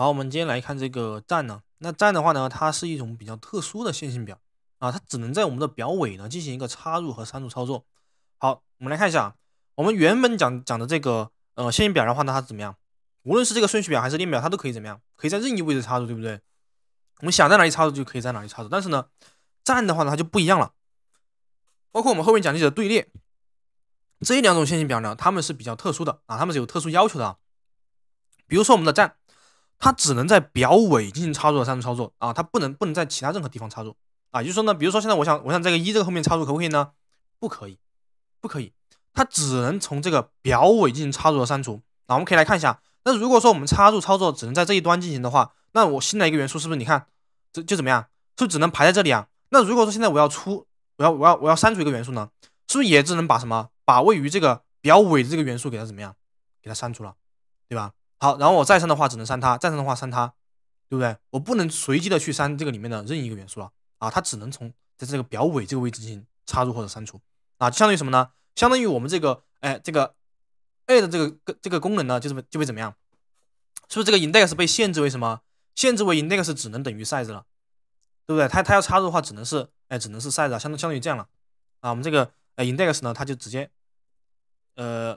好，我们今天来看这个站呢。那站的话呢，它是一种比较特殊的线性表啊，它只能在我们的表尾呢进行一个插入和删除操作。好，我们来看一下，我们原本讲讲的这个呃线性表的话呢，它是怎么样？无论是这个顺序表还是链表，它都可以怎么样？可以在任意位置插入，对不对？我们想在哪里插入就可以在哪里插入。但是呢，站的话呢，它就不一样了。包括我们后面讲的队列，这两种线性表呢，它们是比较特殊的啊，它们是有特殊要求的啊。比如说我们的站。它只能在表尾进行插入和删除操作啊，它不能不能在其他任何地方插入啊。也就是说呢，比如说现在我想我想在个一这个后面插入，可不可以呢？不可以，不可以。它只能从这个表尾进行插入和删除。那我们可以来看一下，那如果说我们插入操作只能在这一端进行的话，那我新来一个元素是不是你看这就怎么样，就只能排在这里啊？那如果说现在我要出我要我要我要删除一个元素呢，是不是也只能把什么把位于这个表尾的这个元素给它怎么样给它删除了，对吧？好，然后我再删的话，只能删它；再删的话，删它，对不对？我不能随机的去删这个里面的任意一个元素了啊！它只能从在这个表尾这个位置进行插入或者删除啊，相当于什么呢？相当于我们这个，哎，这个 add 这个这个功能呢，就是就会怎么样？是不是这个 index 被限制为什么？限制为 index 只能等于 size 了，对不对？它它要插入的话，只能是哎，只能是 size，啊，相当相当于这样了啊！我们这个哎 index 呢，它就直接呃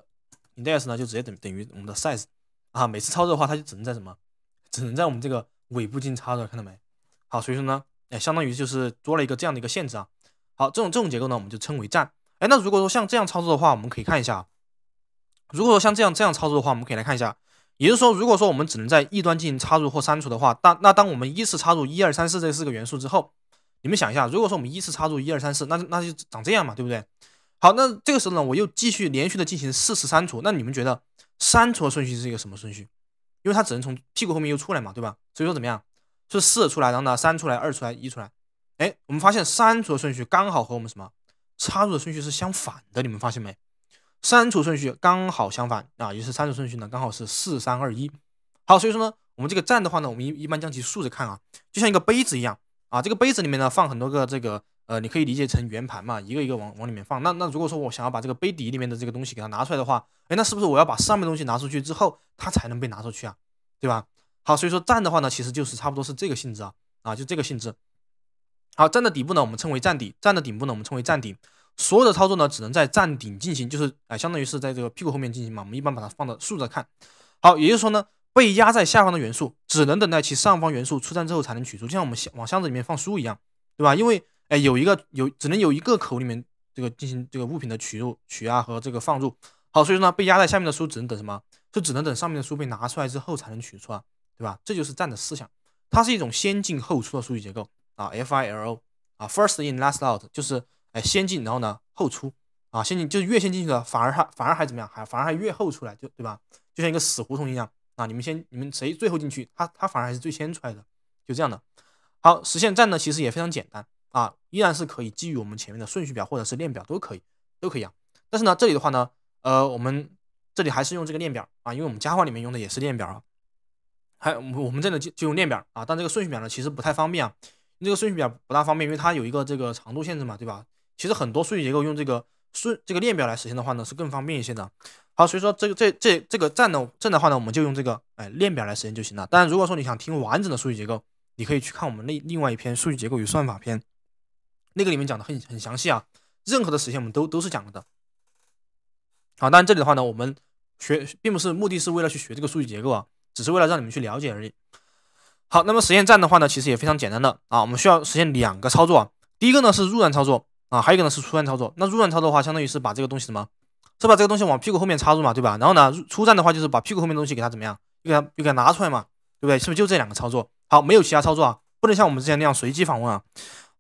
index 呢就直接等等于我们的 size。啊，每次操作的话，它就只能在什么？只能在我们这个尾部进插入，看到没？好，所以说呢，哎，相当于就是多了一个这样的一个限制啊。好，这种这种结构呢，我们就称为站。哎，那如果说像这样操作的话，我们可以看一下如果说像这样这样操作的话，我们可以来看一下。也就是说，如果说我们只能在异端进行插入或删除的话，当那当我们依次插入一二三四这四个元素之后，你们想一下，如果说我们依次插入一二三四，那那就长这样嘛，对不对？好，那这个时候呢，我又继续连续的进行四次删除，那你们觉得？删除的顺序是一个什么顺序？因为它只能从屁股后面又出来嘛，对吧？所以说怎么样？是四出来，然后呢，三出来，二出来，一出来。哎，我们发现删除的顺序刚好和我们什么插入的顺序是相反的，你们发现没？删除顺序刚好相反啊，也是删除顺序呢，刚好是四三二一。好，所以说呢，我们这个站的话呢，我们一一般将其竖着看啊，就像一个杯子一样啊，这个杯子里面呢放很多个这个。呃，你可以理解成圆盘嘛，一个一个往往里面放。那那如果说我想要把这个杯底里面的这个东西给它拿出来的话，哎，那是不是我要把上面东西拿出去之后，它才能被拿出去啊？对吧？好，所以说站的话呢，其实就是差不多是这个性质啊，啊，就这个性质。好，站的底部呢，我们称为站底；站的顶部呢，我们称为站顶。所有的操作呢，只能在站顶进行，就是哎，相当于是在这个屁股后面进行嘛。我们一般把它放到竖着看好，也就是说呢，被压在下方的元素只能等待其上方元素出站之后才能取出，就像我们往箱子里面放书一样，对吧？因为哎，有一个有只能有一个口里面这个进行这个物品的取入取啊和这个放入。好，所以说呢，被压在下面的书只能等什么？就只能等上面的书被拿出来之后才能取出啊，对吧？这就是站的思想，它是一种先进后出的数据结构啊，F I L O 啊，First In Last Out，就是哎先进，然后呢后出啊，先进就是越先进去的反而还反而还怎么样？还反而还越后出来，就对吧？就像一个死胡同一样啊，你们先你们谁最后进去，它它反而还是最先出来的，就这样的。好，实现站呢其实也非常简单。啊，依然是可以基于我们前面的顺序表或者是链表都可以，都可以啊。但是呢，这里的话呢，呃，我们这里还是用这个链表啊，因为我们 Java 里面用的也是链表啊。还我们这里就就用链表啊，但这个顺序表呢其实不太方便啊。这个顺序表不大方便，因为它有一个这个长度限制嘛，对吧？其实很多数据结构用这个顺这个链表来实现的话呢是更方便一些的。好，所以说这个这这这个站的站的话呢，我们就用这个哎链表来实现就行了。但如果说你想听完整的数据结构，你可以去看我们另另外一篇数据结构与算法篇。那个里面讲的很很详细啊，任何的实现我们都都是讲了的，好，当然这里的话呢，我们学并不是目的是为了去学这个数据结构啊，只是为了让你们去了解而已。好，那么实现站的话呢，其实也非常简单的啊，我们需要实现两个操作啊，第一个呢是入站操作啊，还有一个呢是出站操作。那入站操作的话，相当于是把这个东西什么，是把这个东西往屁股后面插入嘛，对吧？然后呢，出站的话就是把屁股后面的东西给它怎么样，又给它又给它拿出来嘛，对不对？是不是就这两个操作？好，没有其他操作啊，不能像我们之前那样随机访问啊。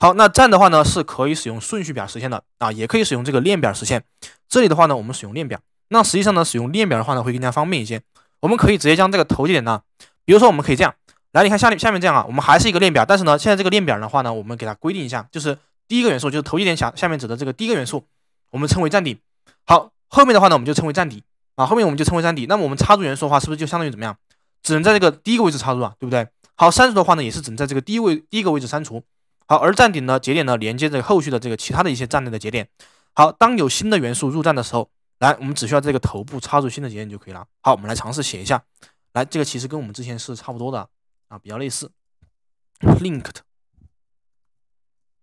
好，那站的话呢，是可以使用顺序表实现的啊，也可以使用这个链表实现。这里的话呢，我们使用链表。那实际上呢，使用链表的话呢，会更加方便一些。我们可以直接将这个头节点呢，比如说我们可以这样，来，你看下面下面这样啊，我们还是一个链表，但是呢，现在这个链表的话呢，我们给它规定一下，就是第一个元素就是头节点下下面指的这个第一个元素，我们称为站顶。好，后面的话呢，我们就称为站底啊，后面我们就称为站底。那么我们插入元素的话，是不是就相当于怎么样？只能在这个第一个位置插入啊，对不对？好，删除的话呢，也是只能在这个第一位第一个位置删除。好，而站顶的节点呢，连接着后续的这个其他的一些站内的节点。好，当有新的元素入站的时候，来，我们只需要这个头部插入新的节点就可以了。好，我们来尝试写一下。来，这个其实跟我们之前是差不多的啊，比较类似。Linked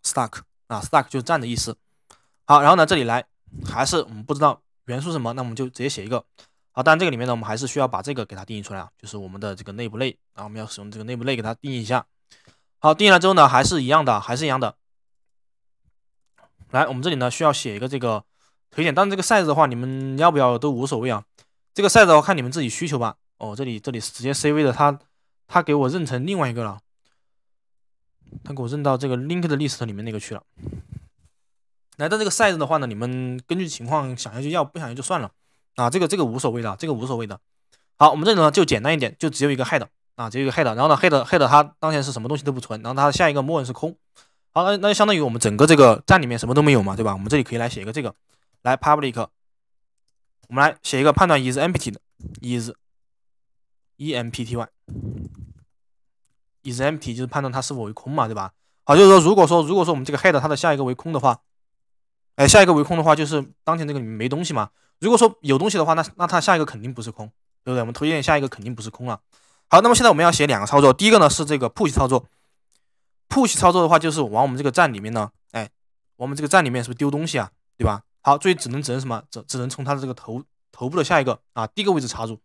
Stack，啊，Stack 就是站的意思。好，然后呢，这里来，还是我们不知道元素什么，那我们就直接写一个。好，当然这个里面呢，我们还是需要把这个给它定义出来啊，就是我们的这个内部类。啊，我们要使用这个内部类给它定义一下。好，定义了之后呢，还是一样的，还是一样的。来，我们这里呢需要写一个这个推荐，但是这个 size 的话，你们要不要都无所谓啊？这个 size 的话，看你们自己需求吧。哦，这里这里直接 CV 的，他他给我认成另外一个了，他给我认到这个 link 的 list 里面那个去了。来到这个 size 的话呢，你们根据情况想要就要，不想要就算了啊。这个这个无所谓的，这个无所谓的。好，我们这里呢就简单一点，就只有一个 head。啊，只有一个 head，然后呢，head head 它当前是什么东西都不存，然后它下一个默认是空。好，那那就相当于我们整个这个站里面什么都没有嘛，对吧？我们这里可以来写一个这个，来 public，我们来写一个判断 is empty 的 is empty，is empty 就是判断它是否为空嘛，对吧？好，就是说如果说如果说我们这个 head 它的下一个为空的话，哎，下一个为空的话就是当前这个里面没东西嘛。如果说有东西的话，那那它下一个肯定不是空，对不对？我们推荐下一个肯定不是空了。好，那么现在我们要写两个操作，第一个呢是这个 push 操作，push 操作的话就是往我们这个站里面呢，哎，我们这个站里面是不是丢东西啊，对吧？好，所以只能只能什么，只只能从它的这个头头部的下一个啊第一个位置插入，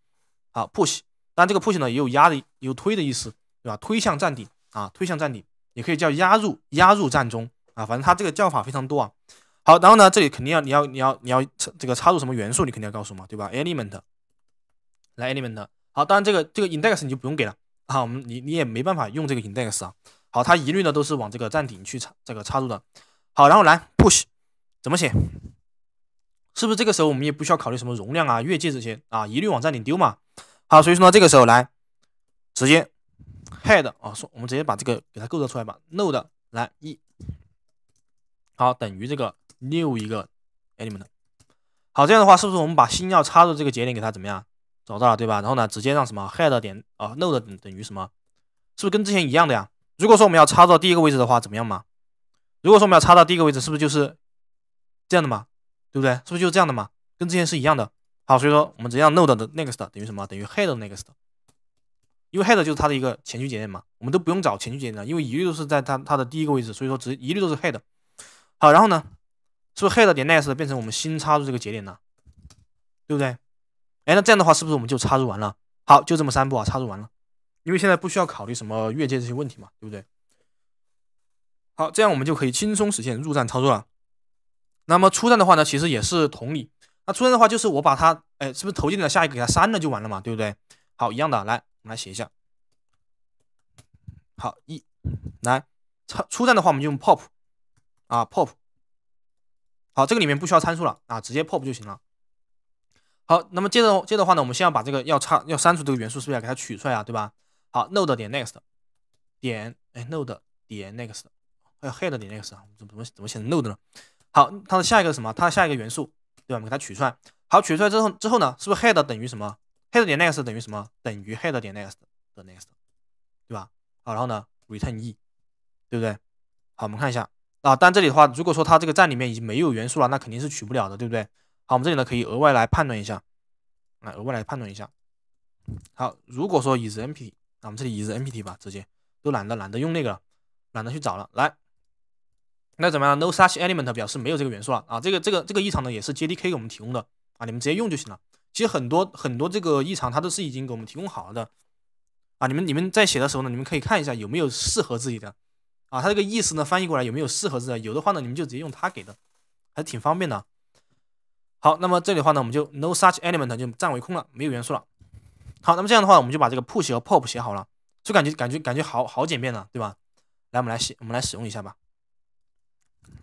好 push，但这个 push 呢也有压的，有推的意思，对吧？推向站顶啊，推向站顶，也可以叫压入，压入站中啊，反正它这个叫法非常多啊。好，然后呢这里肯定要你要你要你要这个插入什么元素，你肯定要告诉我嘛，对吧？element，来 element。好，当然这个这个 index 你就不用给了，啊，我们你你也没办法用这个 index 啊。好，它一律呢都是往这个栈顶去插这个插入的。好，然后来 push 怎么写？是不是这个时候我们也不需要考虑什么容量啊、越界这些啊，一律往站顶丢嘛？好，所以说呢这个时候来，直接 head 啊，说我们直接把这个给它构造出来吧。node 来一，好等于这个六一个 element。好，这样的话是不是我们把新要插入这个节点给它怎么样？找到了对吧？然后呢，直接让什么 head 点啊 node 等于什么，是不是跟之前一样的呀？如果说我们要插到第一个位置的话，怎么样嘛？如果说我们要插到第一个位置，是不是就是这样的嘛？对不对？是不是就这样的嘛？跟之前是一样的。好，所以说我们直接让 node 的 next 等于什么？等于 head next，因为 head 就是它的一个前驱节点嘛。我们都不用找前驱节点了，因为一律都是在它它的第一个位置，所以说只一律都是 head。好，然后呢，是不是 head 点 next 变成我们新插入这个节点了？对不对？哎，那这样的话是不是我们就插入完了？好，就这么三步啊，插入完了。因为现在不需要考虑什么越界这些问题嘛，对不对？好，这样我们就可以轻松实现入站操作了。那么出站的话呢，其实也是同理。那出站的话就是我把它，哎，是不是投进点下一个给它删了就完了嘛，对不对？好，一样的，来，我们来写一下。好，一，来，出出站的话我们就用 pop，啊，pop。好，这个里面不需要参数了啊，直接 pop 就行了。好，那么接着接着的话呢，我们先要把这个要插要删除这个元素是不是要给它取出来啊，对吧？好，node 点 next 点哎，node 点 next，有 head 点 next 啊，怎么怎么怎么写成 node 呢？好，它的下一个什么？它的下一个元素对吧？我们给它取出来。好，取出来之后之后呢，是不是 head 等于什么？head 点 next 等于什么？等于 head 点 next 的 next，对吧？好，然后呢，return e，对不对？好，我们看一下啊，但这里的话，如果说它这个站里面已经没有元素了，那肯定是取不了的，对不对？好，我们这里呢可以额外来判断一下，来额外来判断一下。好，如果说 is e N P T，那我们这里 is e N P T 吧，直接都懒得懒得用那个了，懒得去找了。来，那怎么样？No such element 表示没有这个元素了啊。这个这个这个异常呢，也是 J D K 给我们提供的啊，你们直接用就行了。其实很多很多这个异常，它都是已经给我们提供好了的啊。你们你们在写的时候呢，你们可以看一下有没有适合自己的啊。它这个意思呢，翻译过来有没有适合自己的？有的话呢，你们就直接用它给的，还挺方便的。好，那么这里的话呢，我们就 no such element 就占为空了，没有元素了。好，那么这样的话，我们就把这个 push 和 pop 写好了，就感觉感觉感觉好好简便了，对吧？来，我们来写，我们来使用一下吧。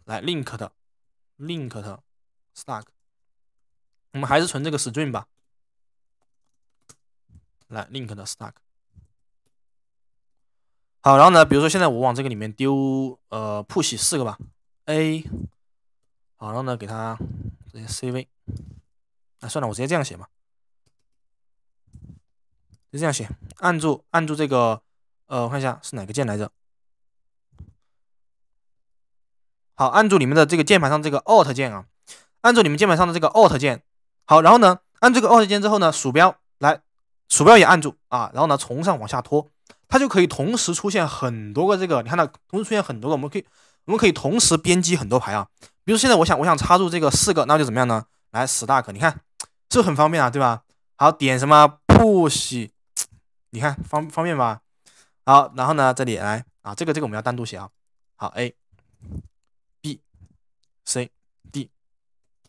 来，linked linked stack，我们还是存这个 string 吧。来，linked stack。好，然后呢，比如说现在我往这个里面丢呃 push 四个吧，a。好，然后呢，给它。直接 CV，那算了，我直接这样写嘛，就这样写。按住按住这个，呃，我看一下是哪个键来着？好，按住你们的这个键盘上这个 Alt 键啊，按住你们键盘上的这个 Alt 键。好，然后呢，按这个 Alt 键之后呢，鼠标来，鼠标也按住啊，然后呢，从上往下拖，它就可以同时出现很多个这个。你看到同时出现很多个，我们可以。我们可以同时编辑很多排啊，比如现在我想我想插入这个四个，那就怎么样呢？来 stack，你看，这很方便啊，对吧？好，点什么 push，你看方方便吧？好，然后呢，这里来啊，这个这个我们要单独写啊。好，a b c d，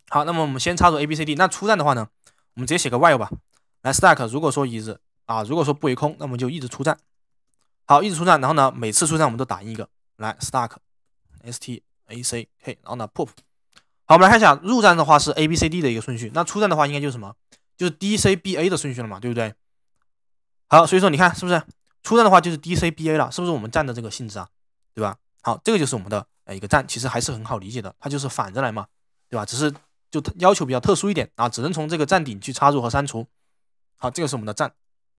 好，那么我们先插入 a b c d，那出站的话呢，我们直接写个 while 吧。来 stack，如果说一直啊，如果说不为空，那么就一直出站。好，一直出站，然后呢，每次出站我们都打印一个。来 stack。s t a c k，然后呢，pop。好，我们来看一下入站的话是 a b c d 的一个顺序，那出站的话应该就是什么？就是 d c b a 的顺序了嘛，对不对？好，所以说你看是不是出站的话就是 d c b a 了，是不是我们站的这个性质啊？对吧？好，这个就是我们的呃一个站，其实还是很好理解的，它就是反着来嘛，对吧？只是就要求比较特殊一点啊，只能从这个站顶去插入和删除。好，这个是我们的站。